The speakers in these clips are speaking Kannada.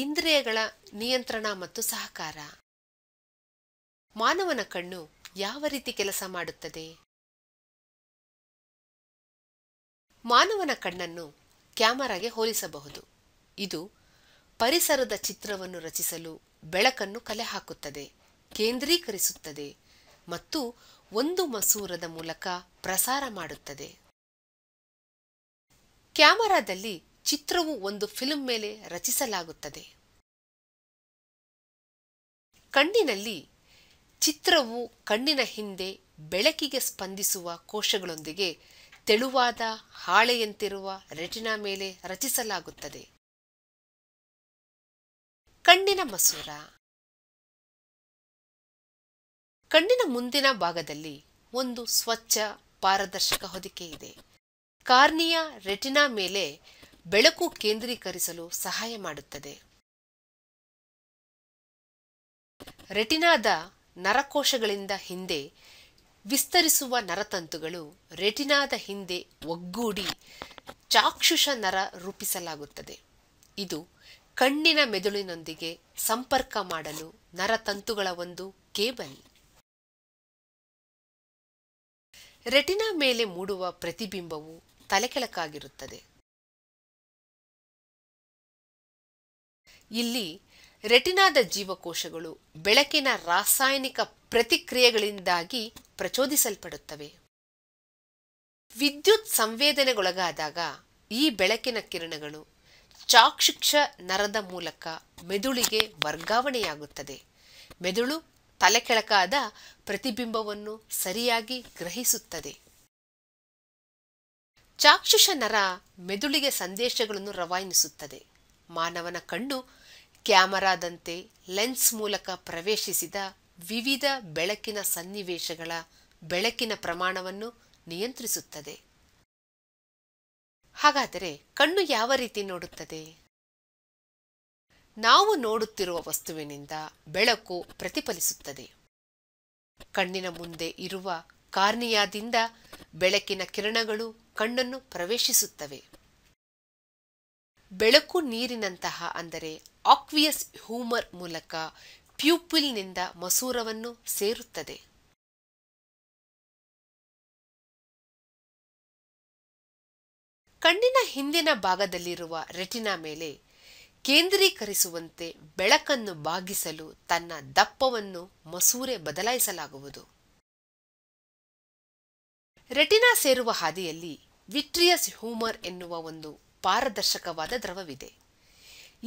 ಇಂದ್ರಿಯಗಳ ನಿಯಂತ್ರಣ ಮತ್ತು ಸಹಕಾರ ಮಾನವನ ಕಣ್ಣು ಯಾವ ರೀತಿ ಕೆಲಸ ಮಾಡುತ್ತದೆ ಮಾನವನ ಕಣ್ಣನ್ನು ಕ್ಯಾಮರಾಗೆ ಹೋಲಿಸಬಹುದು ಇದು ಪರಿಸರದ ಚಿತ್ರವನ್ನು ರಚಿಸಲು ಬೆಳಕನ್ನು ಕಲೆ ಹಾಕುತ್ತದೆ ಕೇಂದ್ರೀಕರಿಸುತ್ತದೆ ಮತ್ತು ಒಂದು ಮಸೂರದ ಮೂಲಕ ಪ್ರಸಾರ ಮಾಡುತ್ತದೆ ಕ್ಯಾಮರಾದಲ್ಲಿ ಚಿತ್ರವು ಒಂದು ಫಿಲ್ಮ್ ಮೇಲೆ ರಚಿಸಲಾಗುತ್ತದೆ ಕಣ್ಣಿನಲ್ಲಿ ಚಿತ್ರವು ಕಣ್ಣಿನ ಹಿಂದೆ ಬೆಳಕಿಗೆ ಸ್ಪಂದಿಸುವ ಕೋಶಗಳೊಂದಿಗೆ ತೆಳುವಾದ ಹಾಳೆಯಂತಿರುವ ರೆಟಿನಾ ಮೇಲೆ ರಚಿಸಲಾಗುತ್ತದೆ ಕಣ್ಣಿನ ಮಸೂರ ಕಣ್ಣಿನ ಮುಂದಿನ ಭಾಗದಲ್ಲಿ ಒಂದು ಸ್ವಚ್ಛ ಪಾರದರ್ಶಕ ಹೊದಿಕೆ ಇದೆ ಕಾರ್ನಿಯ ರೆಟಿನಾ ಮೇಲೆ ಬೆಳಕು ಕೇಂದ್ರೀಕರಿಸಲು ಸಹಾಯ ಮಾಡುತ್ತದೆ ರೆಟಿನಾದ ನರಕೋಶಗಳಿಂದ ಹಿಂದೆ ವಿಸ್ತರಿಸುವ ನರತಂತುಗಳು ರೆಟಿನಾದ ಹಿಂದೆ ಒಗ್ಗೂಡಿ ಚಾಕ್ಷುಷ ನರ ರೂಪಿಸಲಾಗುತ್ತದೆ ಇದು ಕಣ್ಣಿನ ಮೆದುಳಿನೊಂದಿಗೆ ಸಂಪರ್ಕ ಮಾಡಲು ನರತಂತುಗಳ ಒಂದು ಕೇಬಲ್ ರೆಟಿನಾ ಮೇಲೆ ಮೂಡುವ ಪ್ರತಿಬಿಂಬವು ತಲೆಕೆಳಕಾಗಿರುತ್ತದೆ ಇಲ್ಲಿ ರೆಟಿನಾದ ಜೀವಕೋಶಗಳು ಬೆಳಕಿನ ರಾಸಾಯನಿಕ ಪ್ರತಿಕ್ರಿಯೆಗಳಿಂದಾಗಿ ಪ್ರಚೋದಿಸಲ್ಪಡುತ್ತವೆ ವಿದ್ಯುತ್ ಸಂವೇದನೆಗೊಳಗಾದಾಗ ಈ ಬೆಳಕಿನ ಕಿರಣಗಳು ಚಾಕ್ಷುಕ್ಷ ನರದ ಮೂಲಕ ಮೆದುಳಿಗೆ ವರ್ಗಾವಣೆಯಾಗುತ್ತದೆ ಮೆದುಳು ತಲೆಕೆಳಕಾದ ಪ್ರತಿಬಿಂಬವನ್ನು ಸರಿಯಾಗಿ ಗ್ರಹಿಸುತ್ತದೆ ಚಾಕ್ಷುಷ ನರ ಮೆದುಳಿಗೆ ಸಂದೇಶಗಳನ್ನು ರವಾನಿಸುತ್ತದೆ ಮಾನವನ ಕಣ್ಣು ಕ್ಯಾಮರಾದಂತೆ ಲೆನ್ಸ್ ಮೂಲಕ ಪ್ರವೇಶಿಸಿದ ವಿವಿಧ ಬೆಳಕಿನ ಸನ್ನಿವೇಶಗಳ ಬೆಳಕಿನ ಪ್ರಮಾಣವನ್ನು ನಿಯಂತ್ರಿಸುತ್ತದೆ ಹಾಗಾದರೆ ಕಣ್ಣು ಯಾವ ರೀತಿ ನೋಡುತ್ತದೆ ನಾವು ನೋಡುತ್ತಿರುವ ವಸ್ತುವಿನಿಂದ ಬೆಳಕು ಪ್ರತಿಫಲಿಸುತ್ತದೆ ಕಣ್ಣಿನ ಮುಂದೆ ಇರುವ ಕಾರ್ನಿಯಾದಿಂದ ಬೆಳಕಿನ ಕಿರಣಗಳು ಕಣ್ಣನ್ನು ಪ್ರವೇಶಿಸುತ್ತವೆ ಬೆಳಕು ನೀರಿನಂತಹ ಅಂದರೆ ಆಕ್ವಿಯಸ್ ಹ್ಯೂಮರ್ ಮೂಲಕ ಪ್ಯೂಪಿಲ್ನಿಂದ ಮಸೂರವನ್ನು ಸೇರುತ್ತದೆ ಕಣ್ಣಿನ ಹಿಂದಿನ ಭಾಗದಲ್ಲಿರುವ ರೆಟಿನಾ ಮೇಲೆ ಕೇಂದ್ರೀಕರಿಸುವಂತೆ ಬೆಳಕನ್ನು ಬಾಗಿಸಲು ತನ್ನ ದಪ್ಪವನ್ನು ಮಸೂರೆ ಬದಲಾಯಿಸಲಾಗುವುದು ರೆಟಿನಾ ಸೇರುವ ಹಾದಿಯಲ್ಲಿ ವಿಟ್ರಿಯಸ್ ಹ್ಯೂಮರ್ ಎನ್ನುವ ಒಂದು ಪಾರದರ್ಶಕವಾದ ದ್ರವವಿದೆ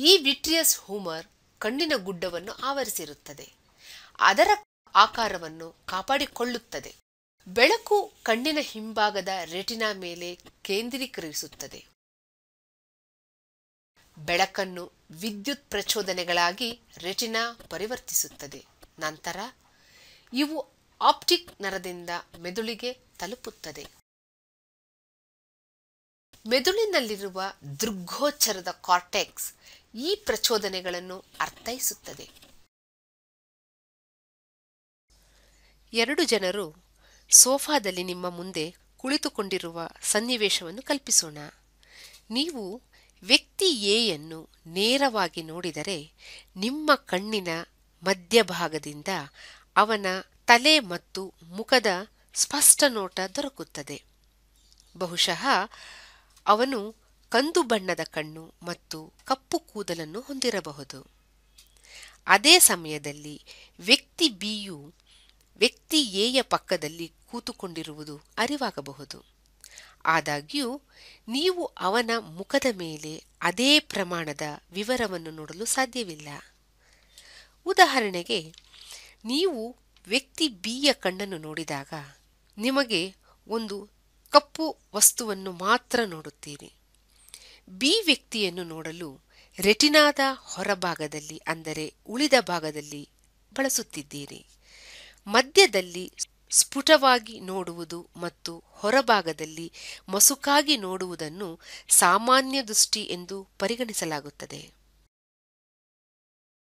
ಈ ವಿಟ್ರಿಯಸ್ ಹೂಮರ್ ಕಣ್ಣಿನ ಗುಡ್ಡವನ್ನು ಆವರಿಸಿರುತ್ತದೆ ಅದರ ಆಕಾರವನ್ನು ಕಾಪಾಡಿಕೊಳ್ಳುತ್ತದೆ ಬೆಳಕು ಕಣ್ಣಿನ ಹಿಂಭಾಗದ ರೆಟಿನಾ ಮೇಲೆ ಕೇಂದ್ರೀಕರಿಸುತ್ತದೆ ಬೆಳಕನ್ನು ವಿದ್ಯುತ್ ಪ್ರಚೋದನೆಗಳಾಗಿ ರೆಟಿನಾ ಪರಿವರ್ತಿಸುತ್ತದೆ ನಂತರ ಇವು ಆಪ್ಟಿಕ್ ನರದಿಂದ ಮೆದುಳಿಗೆ ತಲುಪುತ್ತದೆ ಮೆದುಳಿನಲ್ಲಿರುವ ದೃಗ್ಗೋಚರದ ಕಾರ್ಟೆಕ್ಸ್ ಈ ಪ್ರಚೋದನೆಗಳನ್ನು ಅರ್ಥೈಸುತ್ತದೆ ಎರಡು ಜನರು ಸೋಫಾದಲ್ಲಿ ನಿಮ್ಮ ಮುಂದೆ ಕುಳಿತುಕೊಂಡಿರುವ ಸನ್ನಿವೇಶವನ್ನು ಕಲ್ಪಿಸೋಣ ನೀವು ವ್ಯಕ್ತಿ ಎಯನ್ನು ನೇರವಾಗಿ ನೋಡಿದರೆ ನಿಮ್ಮ ಕಣ್ಣಿನ ಮಧ್ಯಭಾಗದಿಂದ ಅವನ ತಲೆ ಮತ್ತು ಮುಖದ ಸ್ಪಷ್ಟ ನೋಟ ದೊರಕುತ್ತದೆ ಬಹುಶಃ ಅವನು ಕಂದು ಬಣ್ಣದ ಕಣ್ಣು ಮತ್ತು ಕಪ್ಪು ಕೂದಲನ್ನು ಹೊಂದಿರಬಹುದು ಅದೇ ಸಮಯದಲ್ಲಿ ವ್ಯಕ್ತಿ ಬಿಯು ವ್ಯಕ್ತಿ ಎಯ ಪಕ್ಕದಲ್ಲಿ ಕೂತುಕೊಂಡಿರುವುದು ಅರಿವಾಗಬಹುದು ಆದಾಗ್ಯೂ ನೀವು ಅವನ ಮುಖದ ಮೇಲೆ ಅದೇ ಪ್ರಮಾಣದ ವಿವರವನ್ನು ನೋಡಲು ಸಾಧ್ಯವಿಲ್ಲ ಉದಾಹರಣೆಗೆ ನೀವು ವ್ಯಕ್ತಿ ಬಿಯ ಕಣ್ಣನ್ನು ನೋಡಿದಾಗ ನಿಮಗೆ ಒಂದು ಕಪ್ಪು ವಸ್ತುವನ್ನು ಮಾತ್ರ ನೋಡುತ್ತೀರಿ ಬಿ ವ್ಯಕ್ತಿಯನ್ನು ನೋಡಲು ರೆಟಿನಾದ ಹೊರಭಾಗದಲ್ಲಿ ಅಂದರೆ ಉಳಿದ ಭಾಗದಲ್ಲಿ ಬಳಸುತ್ತಿದ್ದೀರಿ ಮಧ್ಯದಲ್ಲಿ ಸ್ಫುಟವಾಗಿ ನೋಡುವುದು ಮತ್ತು ಹೊರಭಾಗದಲ್ಲಿ ಮಸುಕಾಗಿ ನೋಡುವುದನ್ನು ಸಾಮಾನ್ಯ ದೃಷ್ಟಿ ಎಂದು ಪರಿಗಣಿಸಲಾಗುತ್ತದೆ